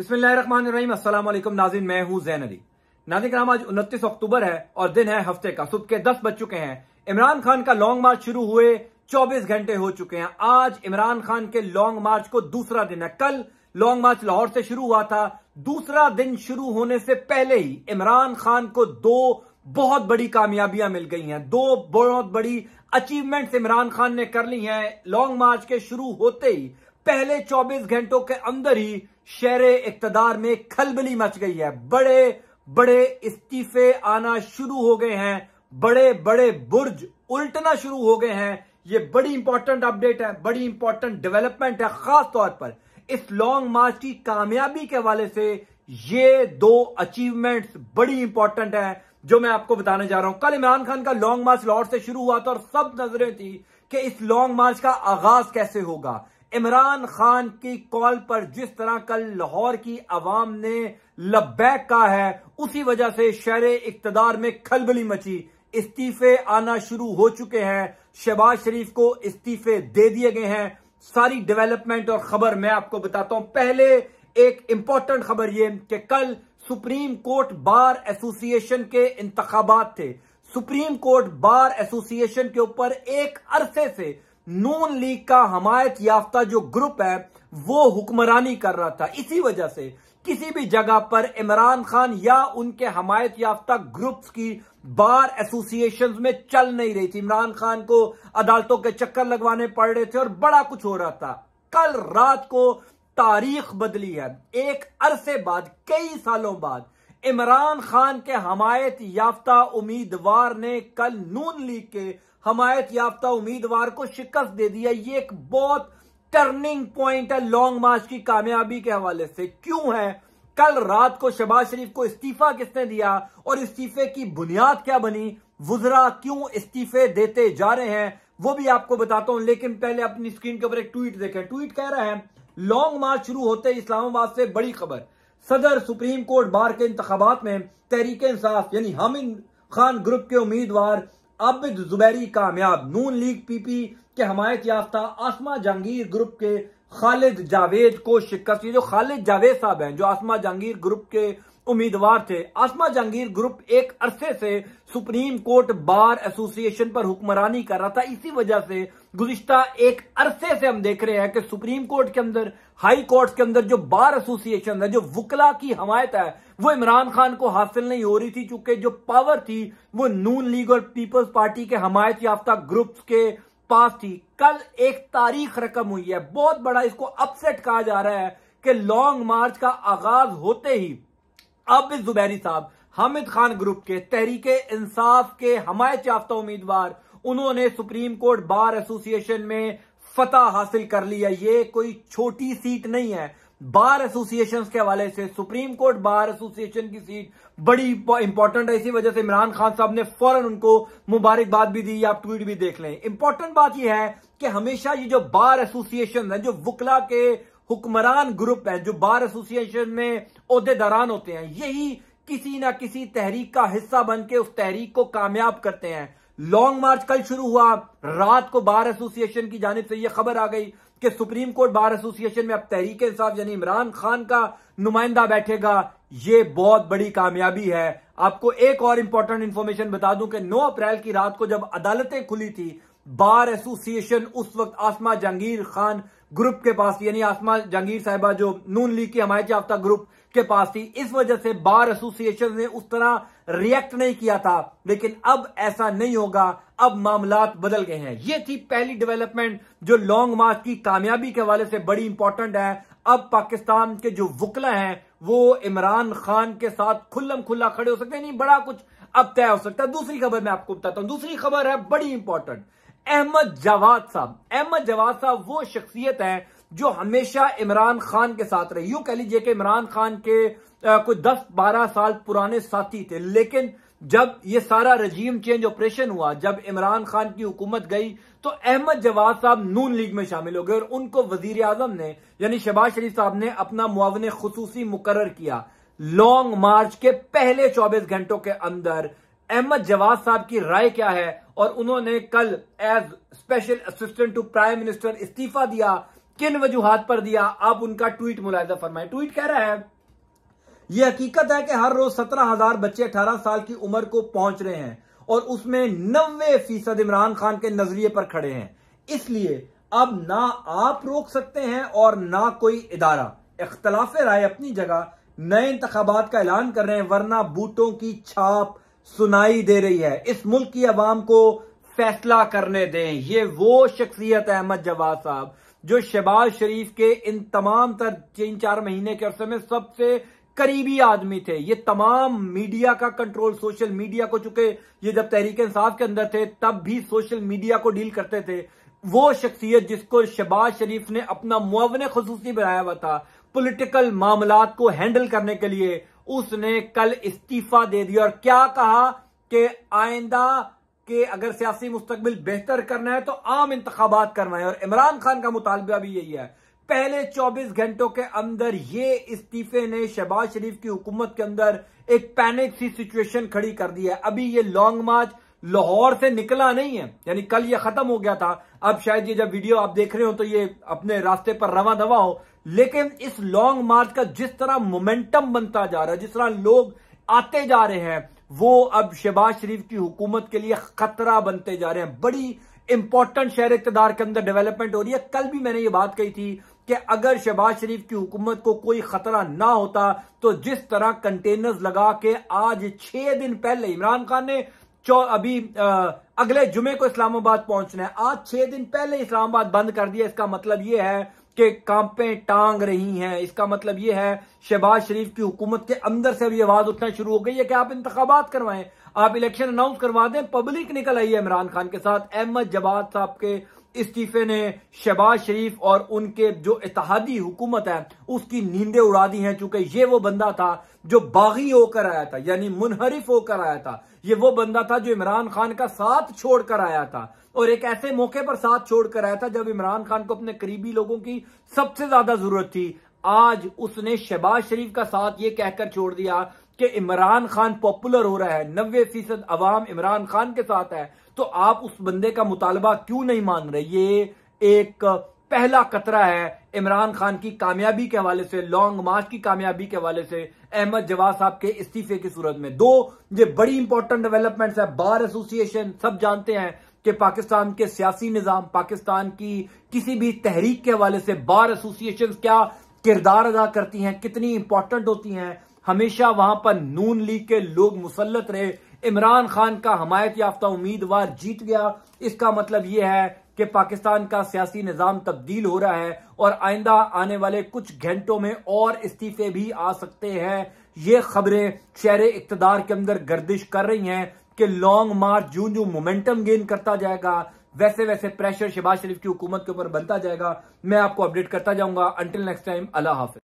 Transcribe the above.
बिस्मिल्लाम नाजिन मैं हूं जैन अली नाजिक राम आज उनतीस अक्टूबर है और दिन है हफ्ते का सुबह के दस बज चुके हैं इमरान खान का लॉन्ग मार्च शुरू हुए चौबीस घंटे हो चुके हैं आज इमरान खान के लॉन्ग मार्च को दूसरा दिन है कल लॉन्ग मार्च लाहौर से शुरू हुआ था दूसरा दिन शुरू होने से पहले ही इमरान खान को दो बहुत बड़ी कामयाबियां मिल गई हैं दो बहुत बड़ी अचीवमेंट्स इमरान खान ने कर ली हैं लॉन्ग मार्च के शुरू होते ही पहले 24 घंटों के अंदर ही शहर इकतदार में खलबली मच गई है बड़े बड़े इस्तीफे आना शुरू हो गए हैं बड़े बड़े बुर्ज उल्टना शुरू हो गए हैं ये बड़ी इंपॉर्टेंट अपडेट है बड़ी इंपॉर्टेंट डेवलपमेंट है खास तौर पर इस लॉन्ग मार्च की कामयाबी के हवाले से ये दो अचीवमेंट्स बड़ी इंपॉर्टेंट है जो मैं आपको बताने जा रहा हूं कल इमरान खान का लॉन्ग मार्च लाहौर से शुरू हुआ था और सब नजरें थी कि इस लॉन्ग मार्च का आगाज कैसे होगा इमरान खान की कॉल पर जिस तरह कल लाहौर की आवाम ने लबैक कहा है उसी वजह से शहर इकतदार में खलबली मची इस्तीफे आना शुरू हो चुके हैं शहबाज शरीफ को इस्तीफे दे दिए गए हैं सारी डेवलपमेंट और खबर मैं आपको बताता हूं पहले एक इंपॉर्टेंट खबर यह कि कल सुप्रीम कोर्ट बार एसोसिएशन के इंतबात थे सुप्रीम कोर्ट बार एसोसिएशन के ऊपर एक अरसे से नून लीग का हमायत याफ्ता जो ग्रुप है वो हुक्मरानी कर रहा था इसी वजह से किसी भी जगह पर इमरान खान या उनके हमायत याफ्ता ग्रुप्स की बार एसोसिएशन में चल नहीं रही थी इमरान खान को अदालतों के चक्कर लगवाने पड़ रहे थे और बड़ा कुछ हो रहा था कल रात को तारीख बदली है एक अरसे बाद कई सालों बाद इमरान खान के हमायत याफ्ता उम्मीदवार ने कल नून लीग के हमायत याफ्ता उम्मीदवार को शिकस्त दे दिया ये एक बहुत टर्निंग पॉइंट है लॉन्ग मार्च की कामयाबी के हवाले से क्यों है कल रात को शहबाज शरीफ को इस्तीफा किसने दिया और इस्तीफे की बुनियाद क्या बनी वुजरा क्यों इस्तीफे देते जा रहे हैं वो भी आपको बताता हूं लेकिन पहले अपनी स्क्रीन के ऊपर एक ट्वीट देखें ट्वीट कह रहा है लॉन्ग मार्च शुरू होते इस्लामाबाद से बड़ी खबर सदर सुप्रीम कोर्ट बार के इंतबात में तहरीक इंसाफ यानी हामिद खान ग्रुप के उम्मीदवार आबिद जुबैरी कामयाब नून लीग पीपी के हमायत याफ्ता आसमा जहांगीर ग्रुप के खालिद जावेद को शिकस्त जो खालिद जावेद साहब हैं जो आसमा जहांगीर ग्रुप के उम्मीदवार थे आसमा जहांगीर ग्रुप एक अरसे से सुप्रीम कोर्ट बार एसोसिएशन पर हुक्मरानी कर रहा था इसी वजह से गुजश्ता एक अरसे से हम देख रहे हैं कि सुप्रीम कोर्ट के अंदर हाई कोर्ट के अंदर जो बार एसोसिएशन है जो वकला की हमायत है वो इमरान खान को हासिल नहीं हो रही थी चूंकि जो पावर थी वो नून लीग और पीपल्स पार्टी के हमायत याफ्ता ग्रुप के पास थी कल एक तारीख रकम हुई है बहुत बड़ा इसको अपसेट कहा जा रहा है कि लॉन्ग मार्च का आगाज होते ही अब जुबैरी साहब हामिद खान ग्रुप के तहरीके इंसाफ के हमायत याफ्ता उम्मीदवार उन्होंने सुप्रीम कोर्ट बार एसोसिएशन में फतह हासिल कर ली है ये कोई छोटी सीट नहीं है बार एसोसिएशन के हवाले से सुप्रीम कोर्ट बार एसोसिएशन की सीट बड़ी इंपॉर्टेंट है इसी वजह से इमरान खान साहब ने फौरन उनको मुबारकबाद भी दी आप ट्वीट भी देख लें इंपॉर्टेंट बात यह है कि हमेशा ये जो बार एसोसिएशन है जो वकला के हुक्मरान ग्रुप है जो बार एसोसिएशन में अहदेदारान होते हैं यही किसी ना किसी तहरीक का हिस्सा बन के उस तहरीक को कामयाब करते हैं लॉन्ग मार्च कल शुरू हुआ रात को बार एसोसिएशन की जानब से यह खबर आ गई कि सुप्रीम कोर्ट बार एसोसिएशन में अब तहरीक इंसाफ यानी इमरान खान का नुमाइंदा बैठेगा ये बहुत बड़ी कामयाबी है आपको एक और इंपॉर्टेंट इंफॉर्मेशन बता दूं कि 9 अप्रैल की रात को जब अदालतें खुली थी बार एसोसिएशन उस वक्त आसमा जहांगीर खान ग्रुप के पास थी यानी आसमा जहांगीर साहिबा जो नून लीग की हमायत याफ्ता ग्रुप के पास थी इस वजह से बार एसोसिएशन ने उस तरह रिएक्ट नहीं किया था लेकिन अब ऐसा नहीं होगा अब मामला बदल गए हैं ये थी पहली डेवलपमेंट जो लॉन्ग मार्च की कामयाबी के हवाले से बड़ी इंपॉर्टेंट है अब पाकिस्तान के जो वकला हैं वो इमरान खान के साथ खुल्लम खुल्ला खड़े हो सकते हैं नहीं बड़ा कुछ अब तय हो सकता है दूसरी खबर मैं आपको बताता हूं दूसरी खबर है बड़ी इंपॉर्टेंट अहमद जवाद साहब अहमद जवाद साहब वो शख्सियत है जो हमेशा इमरान खान के साथ रहे यूं कह लीजिए कि इमरान खान के कोई दस बारह साल पुराने साथी थे लेकिन जब ये सारा रजीम चेंज ऑपरेशन हुआ जब इमरान खान की हुकूमत गई तो अहमद जवाद साहब नून लीग में शामिल हो गए और उनको वजीर आजम ने यानी शहबाज शरीफ साहब ने अपना मुआवन खसूसी मुकर किया लॉन्ग मार्च के पहले 24 घंटों के अंदर अहमद जवाब साहब की राय क्या है और उन्होंने कल as special assistant to prime minister इस्तीफा दिया किन वजूहत पर दिया आप उनका ट्वीट मुलायदा फरमाए ट्वीट कह रहा है यह हकीकत है कि हर रोज सत्रह हजार बच्चे अठारह साल की उम्र को पहुंच रहे हैं और उसमें नब्बे फीसद इमरान खान के नजरिए पर खड़े हैं इसलिए अब ना आप रोक सकते हैं और ना कोई इदारा इख्तलाफ राय अपनी जगह नए इंतबात का ऐलान कर रहे हैं वरना बूटों की छाप सुनाई दे रही है इस मुल्क की आवाम को फैसला करने दें ये वो शख्सियत है अहमद जवाद साहब जो शहबाज शरीफ के इन तमाम तर तीन चार महीने के अरसे में सबसे करीबी आदमी थे ये तमाम मीडिया का कंट्रोल सोशल मीडिया को चुके ये जब तहरीक इंसाफ के अंदर थे तब भी सोशल मीडिया को डील करते थे वो शख्सियत जिसको शहबाज शरीफ ने अपना मुआवन खसूसी बनाया हुआ था पोलिटिकल मामला को हैंडल करने के लिए उसने कल इस्तीफा दे दिया और क्या कहा कि आइंदा के अगर सियासी मुस्तबिल बेहतर करना है तो आम इंतबात करना है और इमरान खान का मुतालबा भी यही है पहले 24 घंटों के अंदर ये इस्तीफे ने शहबाज शरीफ की हुकूमत के अंदर एक पैनिक सी सिचुएशन खड़ी कर दी है अभी ये लॉन्ग मार्च लाहौर से निकला नहीं है यानी कल ये खत्म हो गया था अब शायद ये जब वीडियो आप देख रहे हो तो ये अपने रास्ते पर रवा दवा हो लेकिन इस लॉन्ग मार्च का जिस तरह मोमेंटम बनता जा रहा है जिस तरह लोग आते जा रहे हैं वो अब शहबाज शरीफ की हुकूमत के लिए खतरा बनते जा रहे हैं बड़ी इंपॉर्टेंट शहर इकतदार के अंदर डेवलपमेंट हो रही है कल भी मैंने ये बात कही थी कि अगर शहबाज शरीफ की हुकूमत को कोई खतरा ना होता तो जिस तरह कंटेनर्स लगा के आज छह दिन पहले इमरान खान ने अभी आ, अगले जुमे को इस्लामाबाद पहुंचना है आज छह दिन पहले इस्लामाबाद बंद कर दिया इसका मतलब यह है के कांपे टांग रही हैं इसका मतलब यह है शहबाज शरीफ की हुकूमत के अंदर से अभी आवाज उठना शुरू हो गई है कि आप इंतबात करवाएं आप इलेक्शन अनाउंस करवा दें पब्लिक निकल आई है इमरान खान के साथ अहमद जवाद साहब के इस्तीफे ने शहबाज शरीफ और उनके जो इतिहादी हुकूमत है उसकी नींदें उड़ा दी हैं चूंकि ये वो बंदा था जो बागी होकर आया था यानी मुनहरिफ होकर आया था ये वो बंदा था जो इमरान खान का साथ छोड़कर आया था और एक ऐसे मौके पर साथ छोड़कर आया था जब इमरान खान को अपने करीबी लोगों की सबसे ज्यादा जरूरत थी आज उसने शहबाज शरीफ का साथ ये कहकर छोड़ दिया कि इमरान खान पॉपुलर हो रहा है नब्बे फीसद अवाम इमरान खान के साथ है तो आप उस बंदे का मुतालबा क्यों नहीं मान रहे ये एक पहला कतरा है इमरान खान की कामयाबी के हवाले से लॉन्ग मार्च की कामयाबी के हवाले से अहमद जवाब साहब के इस्तीफे की सूरत में दो ये बड़ी इंपॉर्टेंट डेवलपमेंट है बार एसोसिएशन सब जानते हैं कि पाकिस्तान के सियासी निज़ाम पाकिस्तान की किसी भी तहरीक के हवाले से बार एसोसिएशन क्या किरदार अदा करती हैं कितनी इंपॉर्टेंट होती हैं हमेशा वहां पर नून लीग के लोग मुसलत रहे इमरान खान का हमायत याफ्ता उम्मीदवार जीत गया इसका मतलब यह है कि पाकिस्तान का सियासी निज़ाम तब्दील हो रहा है और आइंदा आने वाले कुछ घंटों में और इस्तीफे भी आ सकते हैं ये खबरें शहर इकतदार के अंदर गर्दिश कर रही हैं कि लॉन्ग मार्च जून जून मोमेंटम गेन करता जाएगा वैसे वैसे प्रेशर शहबाज शरीफ की हुकूमत के ऊपर बनता जाएगा मैं आपको अपडेट करता जाऊंगा अंटिल नेक्स्ट टाइम अल्लाह हाफिज